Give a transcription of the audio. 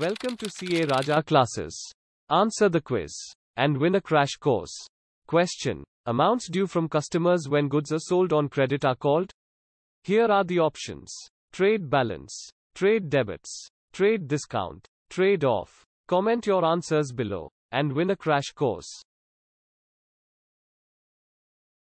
Welcome to CA Raja classes. Answer the quiz and win a crash course. Question Amounts due from customers when goods are sold on credit are called? Here are the options trade balance, trade debits, trade discount, trade off. Comment your answers below and win a crash course.